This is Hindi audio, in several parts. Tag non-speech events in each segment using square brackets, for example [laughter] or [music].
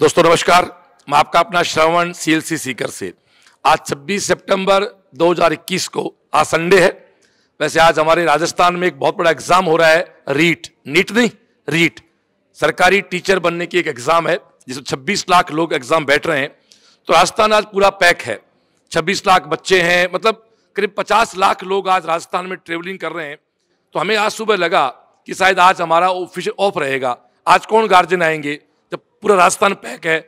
दोस्तों नमस्कार मैं आपका अपना श्रवण सीएलसी सीकर से आज 26 सितंबर 2021 को आज संडे है वैसे आज हमारे राजस्थान में एक बहुत बड़ा एग्जाम हो रहा है रीट नीट नहीं रीट सरकारी टीचर बनने की एक एग्जाम है जिसमें 26 लाख लोग एग्जाम बैठ रहे हैं तो राजस्थान आज पूरा पैक है 26 लाख बच्चे हैं मतलब करीब 50 लाख लोग आज राजस्थान में ट्रेवलिंग कर रहे हैं तो हमें आज सुबह लगा कि शायद आज हमारा ऑफिस ऑफ रहेगा आज कौन गार्जियन आएंगे पूरा राजस्थान पैक है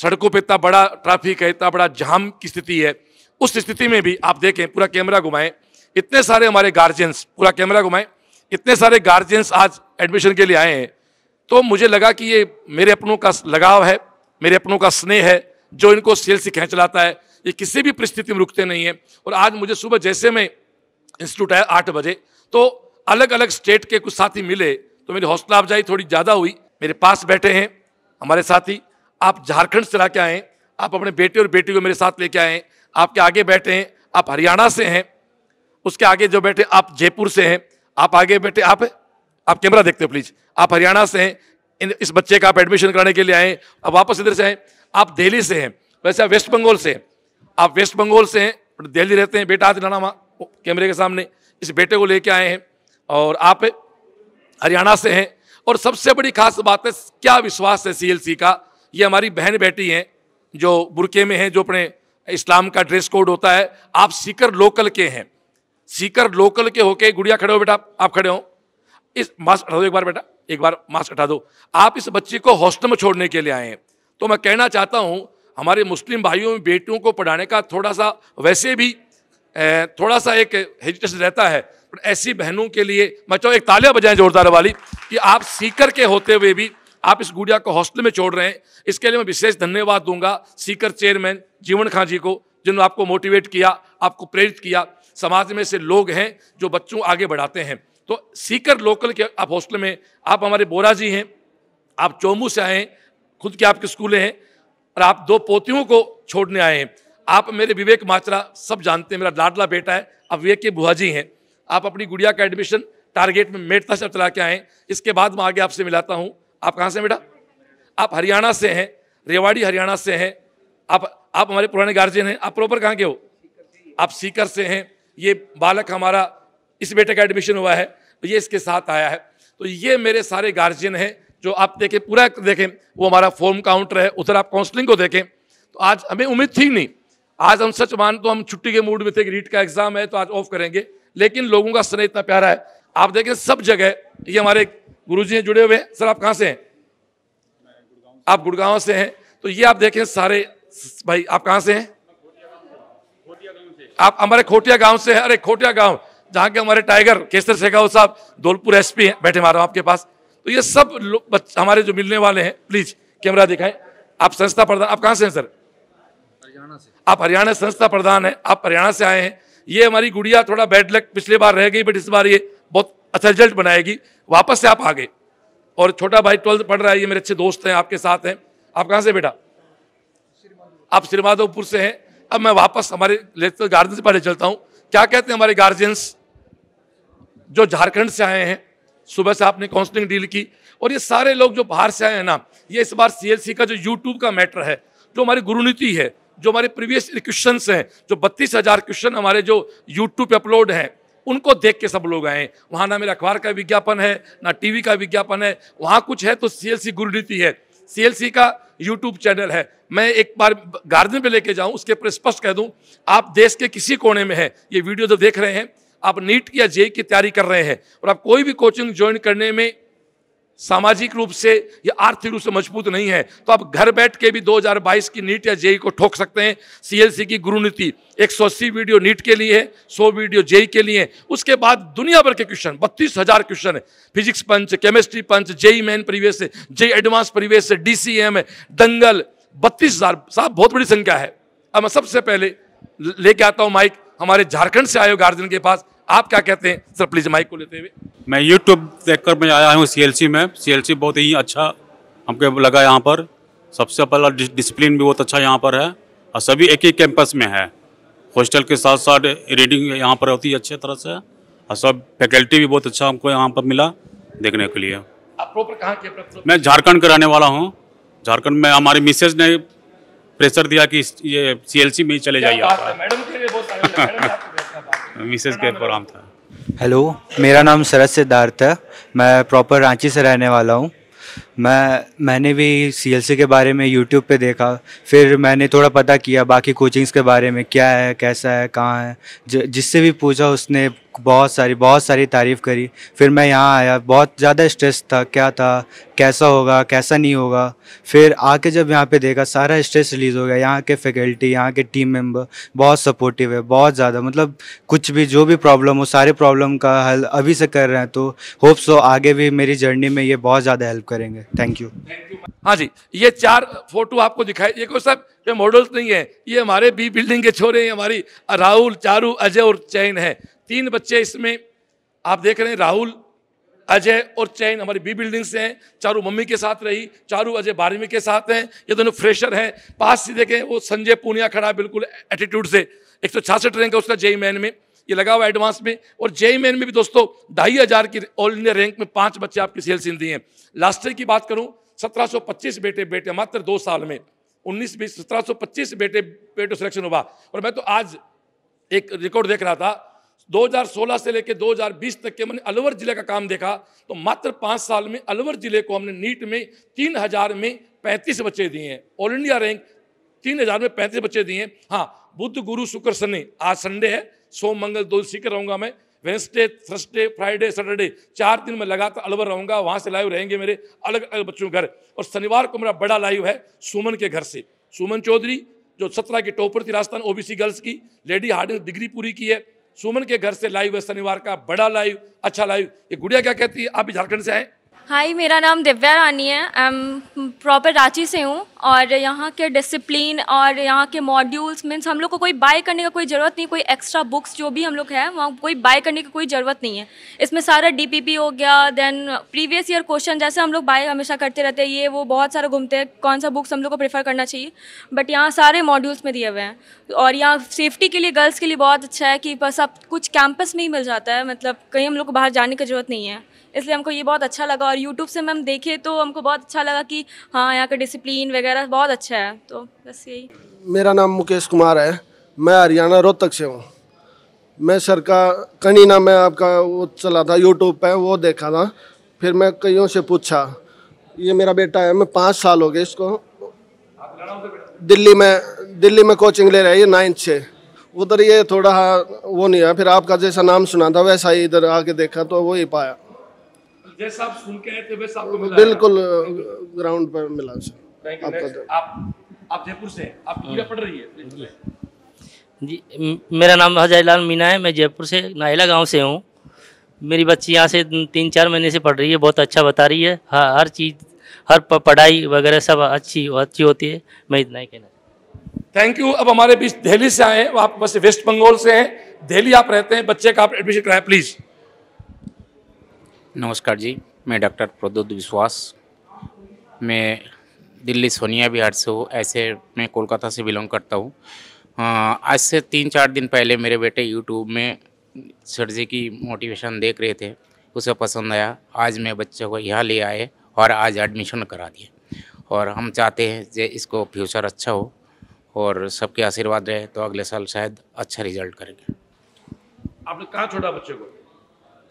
सड़कों पे इतना बड़ा ट्रैफिक है इतना बड़ा जाम की स्थिति है उस स्थिति में भी आप देखें पूरा कैमरा घुमाएं इतने सारे हमारे गार्जियंस पूरा कैमरा घुमाएं इतने सारे गार्जियंस आज एडमिशन के लिए आए हैं तो मुझे लगा कि ये मेरे अपनों का लगाव है मेरे अपनों का स्नेह है जो इनको सेल से खेच लाता है ये किसी भी परिस्थिति में रुकते नहीं है और आज मुझे सुबह जैसे मैं इंस्टीट्यूट आया आठ बजे तो अलग अलग स्टेट के कुछ साथी मिले तो मेरी हौसला अफजाई थोड़ी ज़्यादा हुई मेरे पास बैठे हैं हमारे साथी आप झारखंड से ला के आए आप अपने बेटे और बेटी को मेरे साथ लेके आए आपके आगे बैठे हैं आप हरियाणा से हैं उसके आगे जो बैठे आप जयपुर से हैं आप आगे बैठे आप आप कैमरा देखते हो प्लीज आप हरियाणा से हैं इस बच्चे का आप एडमिशन कराने के लिए आए अब वापस इधर से आए आप दिल्ली से हैं वैसे आप वेस्ट बंगाल से हैं आप वेस्ट बंगाल से हैं दिल्ली रहते हैं बेटा आज नाना माँ कैमरे के सामने इस बेटे को लेके आए हैं और आप हरियाणा से हैं और सबसे बड़ी खास बात है क्या विश्वास है सीएलसी का ये हमारी बहन बेटी हैं जो बुरके में हैं जो अपने इस्लाम का ड्रेस कोड होता है आप सीकर लोकल के हैं सीकर लोकल के होके गुड़िया खड़े हो बेटा आप खड़े हो इस मास्क हटा दो एक बार बेटा एक बार मास्क हटा दो आप इस बच्ची को हॉस्टल में छोड़ने के लिए आए हैं तो मैं कहना चाहता हूँ हमारे मुस्लिम भाइयों में बेटियों को पढ़ाने का थोड़ा सा वैसे भी थोड़ा सा एक हेजिटेशन रहता है ऐसी बहनों के लिए मैं चाहूँ एक तालियां बजाएं जोरदार वाली कि आप सीकर के होते हुए भी आप इस गुड़िया को हॉस्टल में छोड़ रहे हैं इसके लिए मैं विशेष धन्यवाद दूंगा सीकर चेयरमैन जीवन खां जी को जिन्होंने आपको मोटिवेट किया आपको प्रेरित किया समाज में से लोग हैं जो बच्चों आगे बढ़ाते हैं तो सीकर लोकल के आप हॉस्टल में आप हमारे बोरा जी हैं आप चोमू से आए हैं खुद के आपके स्कूल हैं और आप दो पोतियों को छोड़ने आए हैं आप मेरे विवेक माचरा सब जानते हैं मेरा लाडला बेटा है अब विवेक के बुआ जी हैं आप अपनी गुड़िया का एडमिशन टारगेट में मेटता साहब चला के आए इसके बाद मैं आगे आपसे मिलाता हूँ आप कहाँ से बेटा आप हरियाणा से हैं रेवाड़ी हरियाणा से हैं आप आप हमारे पुराने गार्जियन हैं आप प्रॉपर कहाँ के हो आप सीकर से हैं ये बालक हमारा इस बेटे का एडमिशन हुआ है तो ये इसके साथ आया है तो ये मेरे सारे गार्जियन हैं जो आप देखें पूरा देखें वो हमारा फॉर्म काउंटर है उधर आप काउंसलिंग को देखें तो आज हमें उम्मीद थी नहीं आज हम सच मान तो हम छुट्टी के मूड में थे कि रीट का एग्जाम है तो आज ऑफ करेंगे लेकिन लोगों का स्नेह इतना प्यारा है आप देखें सब जगह ये हमारे गुरु जी जुड़े हुए हैं सर आप कहाँ से हैं आप गुड़गांव से हैं तो ये आप देखें सारे भाई आप कहाँ से हैं आप हमारे खोटिया गांव से हैं अरे खोटिया गांव जहाँ के हमारे टाइगर केसर शेखावत साहब धौलपुर एसपी हैं बैठे मारो आपके पास तो ये सब हमारे जो मिलने वाले हैं प्लीज कैमरा दिखाएं आप संस्था प्रधान आप कहाँ से हैं सर से आप हरियाणा संस्था प्रधान हैं आप हरियाणा से आए हैं ये हमारी गुड़िया थोड़ा बैड लक पिछले बार रह गई बट इस बार ये बहुत अच्छा रिजल्ट बनाएगी वापस से आप आ गए और छोटा भाई ट्वेल्थ पढ़ रहा है ये मेरे अच्छे दोस्त हैं आपके साथ हैं आप कहाँ से बेटा आप श्रीमाधोपुर से हैं अब मैं वापस हमारे गार्जियन से पहले चलता हूँ क्या कहते हैं हमारे गार्जियंस जो झारखंड से आए हैं सुबह से आपने काउंसलिंग डील की और ये सारे लोग जो बाहर से आए हैं ना ये इस बार सीएलसी का जो यूट्यूब का मैटर है जो हमारी गुरुनीति है जो हमारे प्रीवियस क्वेश्चन हैं जो बत्तीस हजार क्वेश्चन हमारे जो यूट्यूब पे अपलोड हैं उनको देख के सब लोग आए वहाँ ना मेरे अखबार का विज्ञापन है ना टीवी का विज्ञापन है वहाँ कुछ है तो सी एल सी है सीएलसी का यूट्यूब चैनल है मैं एक बार गार्डन पे लेके जाऊं उसके ऊपर स्पष्ट कह दूं आप देश के किसी कोने में हैं ये वीडियो जो तो देख रहे हैं आप नीट या जे की तैयारी कर रहे हैं और आप कोई भी कोचिंग ज्वाइन करने में सामाजिक रूप से या आर्थिक रूप से मजबूत नहीं है तो आप घर बैठ के भी 2022 की नीट या जेई को ठोक सकते हैं सीएलसी की गुरु नीति एक सौ अस्सी वीडियो नीट के लिए है सौ वीडियो जेई के लिए उसके बाद दुनिया भर के क्वेश्चन बत्तीस हजार क्वेश्चन है फिजिक्स पंच केमिस्ट्री पंच जेई मेन परिवेश है जेई एडवांस परिवेश है डीसीएम दंगल बत्तीस हजार साहब बहुत बड़ी संख्या है अब मैं सबसे पहले लेके आता हूँ माइक हमारे झारखंड से आयो गार्जियन के पास आप क्या कहते हैं सर प्लीज माइक को लेते हुए मैं यूट्यूब देखकर मैं आया हूँ सीएलसी में सीएलसी बहुत ही अच्छा हमको लगा यहाँ पर सबसे पहला डिसिप्लिन भी बहुत अच्छा यहाँ पर है और सभी एक ही कैंपस में है हॉस्टल के साथ साथ रीडिंग यहाँ पर होती है अच्छे तरह से और सब फैकल्टी भी बहुत अच्छा हमको यहाँ पर मिला देखने के लिए कहाँ के मैं झारखंड का रहने वाला हूँ झारखंड में हमारे मिसेज ने प्रेशर दिया कि ये सीएलसी में ही चले जाइए मिसेज के [laughs] प्रोग्राम था हेलो मेरा नाम सरस सिद्धार्थ है मैं प्रॉपर रांची से रहने वाला हूँ मैं मैंने भी सी के बारे में यूट्यूब पे देखा फिर मैंने थोड़ा पता किया बाकी कोचिंग्स के बारे में क्या है कैसा है कहाँ है ज, जिससे भी पूछा उसने बहुत सारी बहुत सारी तारीफ़ करी फिर मैं यहाँ आया बहुत ज़्यादा स्ट्रेस था क्या था कैसा होगा कैसा नहीं होगा फिर आके जब यहाँ पे देखा सारा स्ट्रेस रिलीज़ हो गया यहाँ के फैकल्टी यहाँ के टीम मेंबर बहुत सपोर्टिव है बहुत ज़्यादा मतलब कुछ भी जो भी प्रॉब्लम हो सारे प्रॉब्लम का हल अभी से कर रहे हैं तो होप्स हो तो आगे भी मेरी जर्नी में ये बहुत ज़्यादा हेल्प करेंगे थैंक यू हाँ जी ये चार फोटो आपको दिखाई ये कोई सब ये मॉडल्स नहीं है ये हमारे बी बिल्डिंग के छोरे हैं हमारी राहुल चारू अजय और चैन है तीन बच्चे इसमें आप देख रहे हैं राहुल अजय और चैन हमारी बी बिल्डिंग से हैं चारू मम्मी के साथ रही चारू अजय बारहवीं के साथ हैं ये दोनों फ्रेशर हैं पास से देखें वो संजय पूनिया खड़ा बिल्कुल एटीट्यूड से एक सौ छियासठ रैंक है उसका जेई मैन में ये लगा हुआ एडवांस में और जेई मेन e में भी दोस्तों ढाई हज़ार की ऑल इंडिया रैंक में पांच बच्चे आपके सेल्स हिंदी हैं लास्ट ईयर की बात करूं 1725 बेटे बेटे मात्र दो साल में उन्नीस बीस सत्रह बेटे बेटों सिलेक्शन हुआ और मैं तो आज एक रिकॉर्ड देख रहा था 2016 से लेकर 2020 तक के मैंने अलवर जिले का काम देखा तो मात्र पांच साल में अलवर जिले को हमने नीट में तीन हजार में पैंतीस बच्चे दिए हैं ऑल इंडिया रैंक तीन हजार में पैंतीस बच्चे दिए हैं हाँ बुद्ध गुरु शुक्र शनि आज संडे है सोम मंगल दो सीख रहूंगा मैं वेंसडे थर्सडे फ्राइडे सैटरडे चार दिन में लगातार अलवर रहूंगा वहाँ से लाइव रहेंगे मेरे अलग अलग बच्चों के घर और शनिवार को मेरा बड़ा लाइव है सुमन के घर से सुमन चौधरी जो सत्रह की टॉपर थी राजस्थान ओबीसी गर्ल्स की लेडी हार्डिंग डिग्री पूरी की है सुमन के घर से लाइव है शनिवार का बड़ा लाइव अच्छा लाइव ये गुड़िया क्या कहती है आप भी झारखंड से आए हाय मेरा नाम दिव्या रानी है आई एम प्रॉपर रांची से हूँ और यहाँ के डिसिप्लिन और यहाँ के मॉड्यूल्स मीन्स हम लोग को कोई बाय करने का कोई ज़रूरत नहीं कोई एक्स्ट्रा बुक्स जो भी हम लोग हैं वहाँ कोई बाय करने की कोई ज़रूरत नहीं है इसमें सारा डीपीपी हो गया देन प्रीवियस ईयर क्वेश्चन जैसे हम लोग बाय हमेशा करते रहते हैं ये वो बहुत सारा घूमते हैं कौन सा बुक्स हम लोग को प्रेफर करना चाहिए बट यहाँ सारे मॉड्यूल्स में दिए हुए हैं और यहाँ सेफ्टी के लिए गर्ल्स के लिए बहुत अच्छा है कि बस सब कुछ कैंपस में ही मिल जाता है मतलब कहीं हम लोग को बाहर जाने की ज़रूरत नहीं है इसलिए हमको ये बहुत अच्छा लगा और यूट्यूब से मैम देखे तो हमको बहुत अच्छा लगा कि हाँ यहाँ का डिसिप्लिन वगैरह बहुत अच्छा है तो बस यही मेरा नाम मुकेश कुमार है मैं हरियाणा रोहतक से हूँ मैं सर का कहीं ना मैं आपका वो चला था यूट्यूब पर वो देखा था फिर मैं कईयों से पूछा ये मेरा बेटा है मैं पाँच साल हो गए इसको दिल्ली में दिल्ली में कोचिंग ले रहा है ये नाइन्थ से उधर ये थोड़ा वो नहीं है फिर आपका जैसा नाम सुना था वैसा ही इधर आके देखा तो वो ही पाया जैसा आप सुन के आए थे आपको मिला बिल्कुल ग्राउंड पर मिला सर आप आप जयपुर से आपकी हाँ। पड़ रही है जी मेरा नाम हजारीलाल मीना है मैं जयपुर से नाहला गांव से हूँ मेरी बच्ची यहाँ से तीन चार महीने से पढ़ रही है बहुत अच्छा बता रही है हाँ, हर चीज़ हर पढ़ाई वगैरह सब अच्छी अच्छी होती है मैं इतना ही कहना थैंक यू अब हमारे बीच दिल्ली से आए आप बस वेस्ट बंगाल से हैं दिल्ली आप रहते हैं बच्चे का आप एडमिशन कराए प्लीज़ नमस्कार जी मैं डॉक्टर प्रद्युत विश्वास मैं दिल्ली सोनिया बिहार से हूँ ऐसे मैं कोलकाता से बिलोंग करता हूँ हाँ, आज से तीन चार दिन पहले मेरे बेटे यूट्यूब में सर जी की मोटिवेशन देख रहे थे उसे पसंद आया आज मैं बच्चे को यहाँ ले आए और आज एडमिशन करा दिए और हम चाहते हैं जे इसको फ्यूचर अच्छा हो और सबके आशीर्वाद रहे तो अगले साल शायद अच्छा रिजल्ट करेंगे आपने कहाँ छोड़ा बच्चे को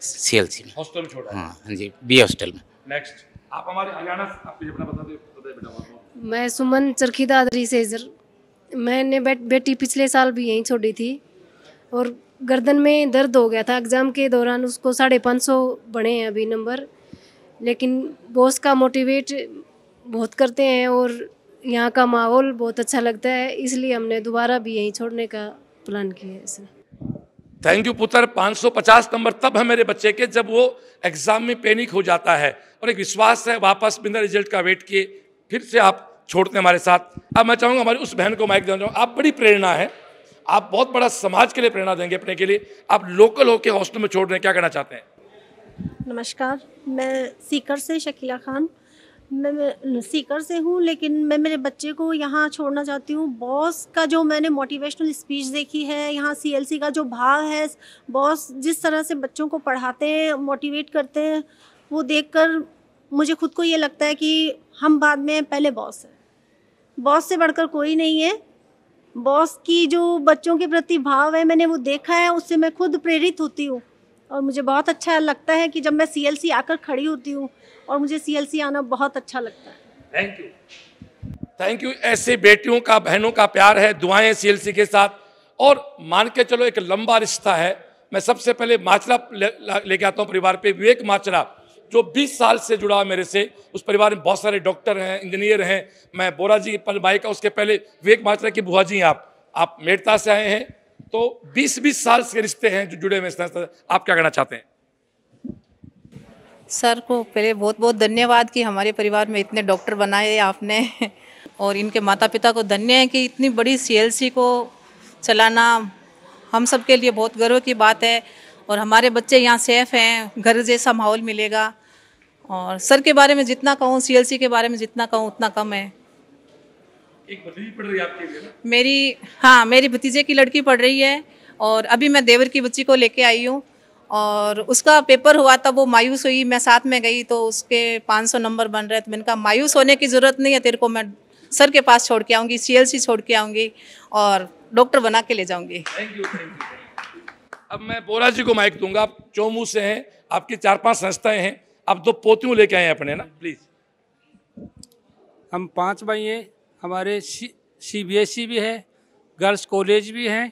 सी में हॉस्टल में छोड़ा हाँ हाँ जी बी हॉस्टल में नेक्स्ट आप हमारे आप अपना बता मैं सुमन चरखी दादरी से सर मैंने बेट, बेटी पिछले साल भी यहीं छोड़ी थी और गर्दन में दर्द हो गया था एग्ज़ाम के दौरान उसको साढ़े पाँच सौ बने हैं अभी नंबर लेकिन बॉस का मोटिवेट बहुत करते हैं और यहाँ का माहौल बहुत अच्छा लगता है इसलिए हमने दोबारा भी यहीं छोड़ने का प्लान किया है सर थैंक यू पुत्र 550 नंबर तब है मेरे बच्चे के जब वो एग्जाम में पैनिक हो जाता है और एक विश्वास है वापस बिना रिजल्ट का वेट किए फिर से आप छोड़ते हमारे साथ अब मैं चाहूँगा हमारी उस बहन को माइक देना चाहूँगा आप बड़ी प्रेरणा है आप बहुत बड़ा समाज के लिए प्रेरणा देंगे अपने के लिए आप लोकल होकर हॉस्टल में छोड़ रहे हैं क्या करना चाहते हैं नमस्कार मैं सीकर से शकीला खान मैं सीकर से हूँ लेकिन मैं मेरे बच्चे को यहाँ छोड़ना चाहती हूँ बॉस का जो मैंने मोटिवेशनल स्पीच देखी है यहाँ सीएलसी का जो भाव है बॉस जिस तरह से बच्चों को पढ़ाते हैं मोटिवेट करते हैं वो देखकर मुझे खुद को ये लगता है कि हम बाद में पहले बॉस हैं बॉस से बढ़कर कोई नहीं है बॉस की जो बच्चों के प्रति भाव है मैंने वो देखा है उससे मैं खुद प्रेरित होती हूँ और मुझे बहुत अच्छा लगता है कि जब मैं सीएलसी आकर खड़ी होती हूँ और मुझे सीएलसी आना बहुत अच्छा लगता है थैंक यू थैंक यू ऐसी बेटियों का बहनों का प्यार है दुआएं सीएलसी के साथ और मान के चलो एक लंबा रिश्ता है मैं सबसे पहले माचरा लेके ले आता हूँ परिवार पे विवेक माचरा जो 20 साल से जुड़ा है मेरे से उस परिवार में बहुत सारे डॉक्टर हैं इंजीनियर हैं मैं बोरा जी पर भाई का उसके पहले विवेक माचरा की बुआ जी आप आप मेड़ता से आए हैं तो 20-20 साल से रिश्ते हैं जो जुड़े हुए इस तरह आप क्या कहना चाहते हैं सर को पहले बहुत बहुत धन्यवाद कि हमारे परिवार में इतने डॉक्टर बनाए आपने [laughs] और इनके माता पिता को धन्य है कि इतनी बड़ी सीएलसी को चलाना हम सब के लिए बहुत गर्व की बात है और हमारे बच्चे यहाँ सेफ हैं घर जैसा माहौल मिलेगा और सर के बारे में जितना कहूँ सीएलसी के बारे में जितना कहूँ उतना कम है एक भतीजी पढ़ रही है आपके लिए मेरी हाँ मेरी भतीजे की लड़की पढ़ रही है और अभी मैं देवर की बच्ची को लेके आई हूँ और उसका पेपर हुआ था वो मायूस हुई मैं साथ में गई तो उसके 500 नंबर बन रहे थे मैंने कहा मायूस होने की ज़रूरत नहीं है तेरे को मैं सर के पास छोड़ के आऊँगी सी छोड़ के आऊँगी और डॉक्टर बना के ले जाऊँगी थैंक अब मैं बोरा जी को माइक दूंगा आप चौमू से हैं आपकी चार पाँच संस्थाएं हैं आप दो पोतियों लेके आए हैं अपने ना प्लीज हम पाँच भाई हैं हमारे सी सी e भी है गर्ल्स कॉलेज भी हैं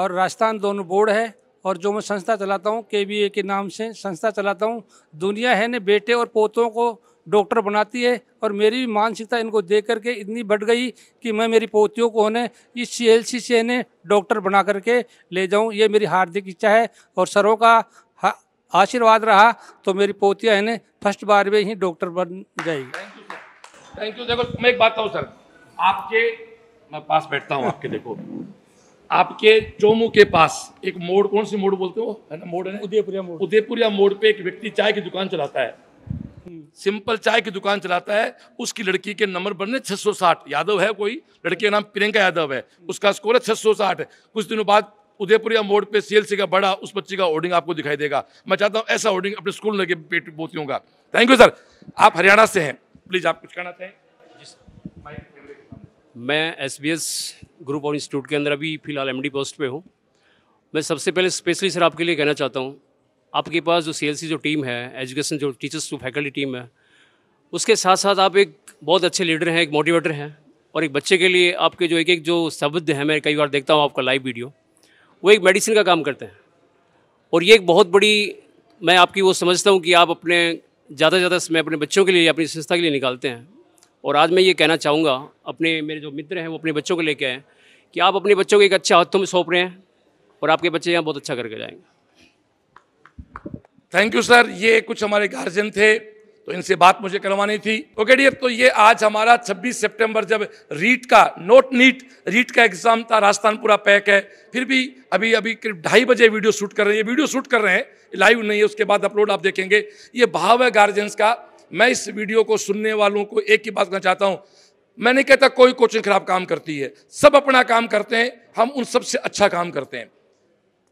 और राजस्थान दोनों बोर्ड है और जो मैं संस्था चलाता हूँ के बी ए के नाम से संस्था चलाता हूँ दुनिया है ने बेटे और पोतों को डॉक्टर बनाती है और मेरी भी मानसिकता इनको देख करके इतनी बढ़ गई कि मैं मेरी पोतियों को उन्हें इस सी एल सी से इन्हें डॉक्टर बना करके ले जाऊँ ये मेरी हार्दिक इच्छा है और सरों का आशीर्वाद रहा तो मेरी पोतियाँ इन्हें फर्स्ट बार में ही डॉक्टर बन जाएगी थैंक यू देखो मैं एक बात कहूँ सर आपके मैं पास बैठता हूँ आपके देखो आपके चोमू के पास एक मोड़ कौन सी मोड़ बोलते हो है ना मोड़ है उदयपुरिया मोड़ उदयपुरिया मोड़ पे एक व्यक्ति चाय की दुकान चलाता है सिंपल चाय की दुकान चलाता है उसकी लड़की के नंबर बनने 660 यादव है कोई लड़की का नाम प्रियंका यादव है उसका स्कोर है 660 कुछ दिनों बाद उदयपुरिया मोड़ पे सीएलसी का बड़ा उस बच्चे का होर्डिंग आपको दिखाई देगा मैं चाहता हूँ ऐसा होर्डिंग अपने स्कूल लगे बेटी बोतियों का थैंक यू सर आप हरियाणा से हैं प्लीज आप कुछ कहना चाहें मैं एस बी एस ग्रुप और इंस्टीट्यूट के अंदर अभी फ़िलहाल एम डी पोस्ट पर हूँ मैं सबसे पहले स्पेशली सर आपके लिए कहना चाहता हूँ आपके पास जो सी जो टीम है एजुकेशन जो टीचर्स जो फैकल्टी टीम है उसके साथ साथ आप एक बहुत अच्छे लीडर हैं एक मोटिवेटर हैं और एक बच्चे के लिए आपके जो एक एक जो शब्द हैं मैं कई बार देखता हूँ आपका लाइव वीडियो वो एक मेडिसिन का काम करते हैं और ये एक बहुत बड़ी मैं आपकी वो समझता हूँ कि आप अपने ज़्यादा से ज़्यादा समय अपने बच्चों के लिए अपनी संस्था के लिए निकालते हैं और आज मैं ये कहना चाहूँगा अपने मेरे जो मित्र हैं वो अपने बच्चों को लेके आए कि आप अपने बच्चों को एक अच्छे हाथों में सौंप रहे हैं और आपके बच्चे यहाँ बहुत अच्छा करके जाएंगे थैंक यू सर ये कुछ हमारे गार्जियन थे तो इनसे बात मुझे करवानी थी ओके डियर तो ये आज हमारा 26 सितंबर जब रीट का नोट नीट रीट का एग्जाम था राजस्थान पूरा पैक है फिर भी अभी अभी करीब ढाई बजे वीडियो शूट कर रहे हैं ये वीडियो शूट कर रहे हैं लाइव नहीं है उसके बाद अपलोड आप देखेंगे ये भाव है गार्जियंस का मैं इस वीडियो को सुनने वालों को एक ही बात कहना चाहता हूं मैं नहीं कहता कोई कोचिंग खराब काम करती है सब अपना काम करते हैं हम उन सबसे अच्छा काम करते हैं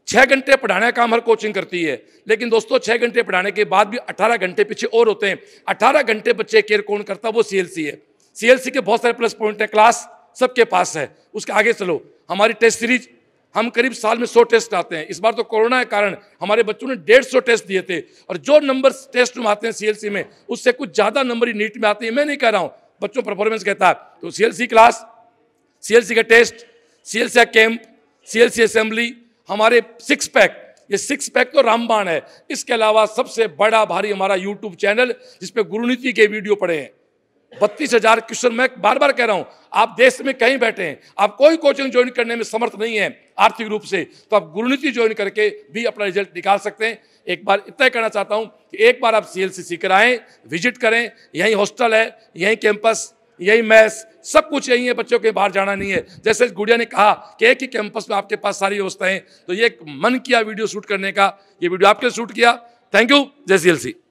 छः घंटे पढ़ाने का काम हर कोचिंग करती है लेकिन दोस्तों छः घंटे पढ़ाने के बाद भी अठारह घंटे पीछे और होते हैं अठारह घंटे बच्चे केयर कौन करता वो सीएलसी है सीएलसी के बहुत सारे प्लस पॉइंट हैं क्लास सबके पास है उसके आगे चलो हमारी टेस्ट सीरीज हम करीब साल में सौ टेस्ट आते हैं इस बार तो कोरोना के कारण हमारे बच्चों ने डेढ़ सौ टेस्ट दिए थे और जो नंबर टेस्ट में आते हैं सीएलसी में उससे कुछ ज़्यादा नंबर ही नीट में आते हैं मैं नहीं कह रहा हूँ बच्चों परफॉर्मेंस कहता है तो सीएलसी क्लास सीएलसी का टेस्ट सीएलसी का कैंप सीएलसी असेंबली हमारे सिक्स पैक ये सिक्स पैक तो रामबाण है इसके अलावा सबसे बड़ा भारी हमारा यूट्यूब चैनल जिसपे गुरुनीति के वीडियो पड़े हैं बत्तीस हजार क्वेश्चन मैं बार बार कह रहा हूं आप देश में कहीं बैठे हैं आप कोई कोचिंग ज्वाइन करने में समर्थ नहीं है आर्थिक रूप से तो आप गुरुनीति ज्वाइन करके भी अपना रिजल्ट निकाल सकते हैं एक बार इतना कहना चाहता हूं कि एक बार आप सी एल सीकर आए विजिट करें यहीं हॉस्टल है यही कैंपस यही मैथ सब कुछ यही है बच्चों के बाहर जाना नहीं है जैसे गुड़िया ने कहा कि एक ही कैंपस में आपके पास सारी व्यवस्थाएं तो ये मन किया वीडियो शूट करने का ये वीडियो आपके शूट किया थैंक यू जय सी